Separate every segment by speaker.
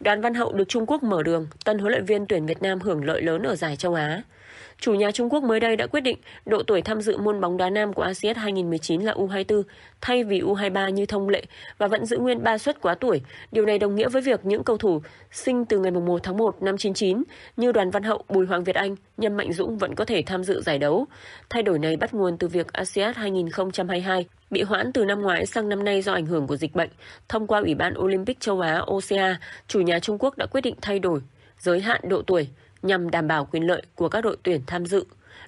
Speaker 1: Đoàn Văn Hậu được Trung Quốc mở đường, tân huấn luyện viên tuyển Việt Nam hưởng lợi lớn ở giải châu Á. Chủ nhà Trung Quốc mới đây đã quyết định độ tuổi tham dự môn bóng đá nam của ASEAN 2019 là U24 thay vì U23 như thông lệ và vẫn giữ nguyên 3 suất quá tuổi. Điều này đồng nghĩa với việc những cầu thủ sinh từ ngày 1 tháng 1 năm 99 như Đoàn Văn Hậu, Bùi Hoàng Việt Anh, Nhâm Mạnh Dũng vẫn có thể tham dự giải đấu. Thay đổi này bắt nguồn từ việc ASEAN 2022 bị hoãn từ năm ngoái sang năm nay do ảnh hưởng của dịch bệnh, thông qua Ủy ban Olympic châu Á OCA, chủ nhà Trung Quốc đã quyết định thay đổi giới hạn độ tuổi nhằm đảm bảo quyền lợi của các đội tuyển tham dự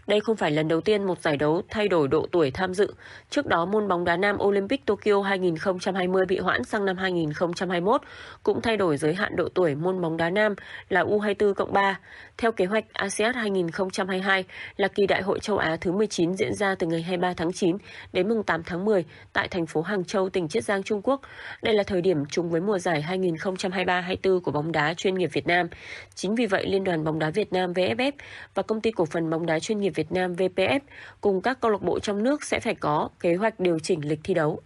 Speaker 1: đây không phải lần đầu tiên một giải đấu thay đổi độ tuổi tham dự. Trước đó, môn bóng đá nam Olympic Tokyo 2020 bị hoãn sang năm 2021 cũng thay đổi giới hạn độ tuổi môn bóng đá nam là U24 cộng 3. Theo kế hoạch, ASEAN 2022 là kỳ đại hội châu Á thứ 19 diễn ra từ ngày 23 tháng 9 đến mùng 8 tháng 10 tại thành phố Hàng Châu, tỉnh Chiết Giang, Trung Quốc. Đây là thời điểm trùng với mùa giải 2023-24 của bóng đá chuyên nghiệp Việt Nam. Chính vì vậy, Liên đoàn bóng đá Việt Nam VFF và công ty cổ phần bóng đá chuyên chuyên nghiệp Việt Nam VPF cùng các câu lạc bộ trong nước sẽ phải có kế hoạch điều chỉnh lịch thi đấu.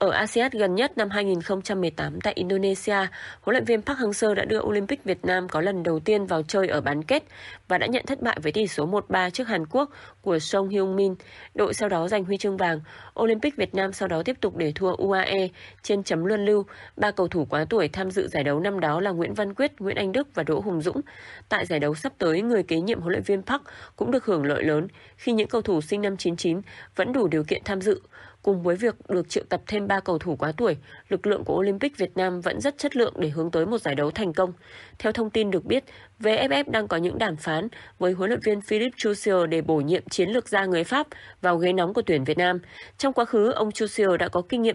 Speaker 1: Ở ASEAN gần nhất năm 2018 tại Indonesia, huấn luyện viên Park Hang-seo đã đưa Olympic Việt Nam có lần đầu tiên vào chơi ở bán kết và đã nhận thất bại với tỷ số 1-3 trước Hàn Quốc của Song Hyung Min. Đội sau đó giành huy chương vàng. Olympic Việt Nam sau đó tiếp tục để thua UAE trên chấm luân lưu. Ba cầu thủ quá tuổi tham dự giải đấu năm đó là Nguyễn Văn Quyết, Nguyễn Anh Đức và Đỗ Hùng Dũng. Tại giải đấu sắp tới, người kế nhiệm huấn luyện viên Park cũng được hưởng lợi lớn khi những cầu thủ sinh năm 99 vẫn đủ điều kiện tham dự. Cùng với việc được triệu tập thêm 3 cầu thủ quá tuổi, lực lượng của Olympic Việt Nam vẫn rất chất lượng để hướng tới một giải đấu thành công. Theo thông tin được biết, VFF đang có những đàm phán với huấn luyện viên Philippe Chusier để bổ nhiệm chiến lược gia người Pháp vào ghế nóng của tuyển Việt Nam. Trong quá khứ, ông Chusier đã có kinh nghiệm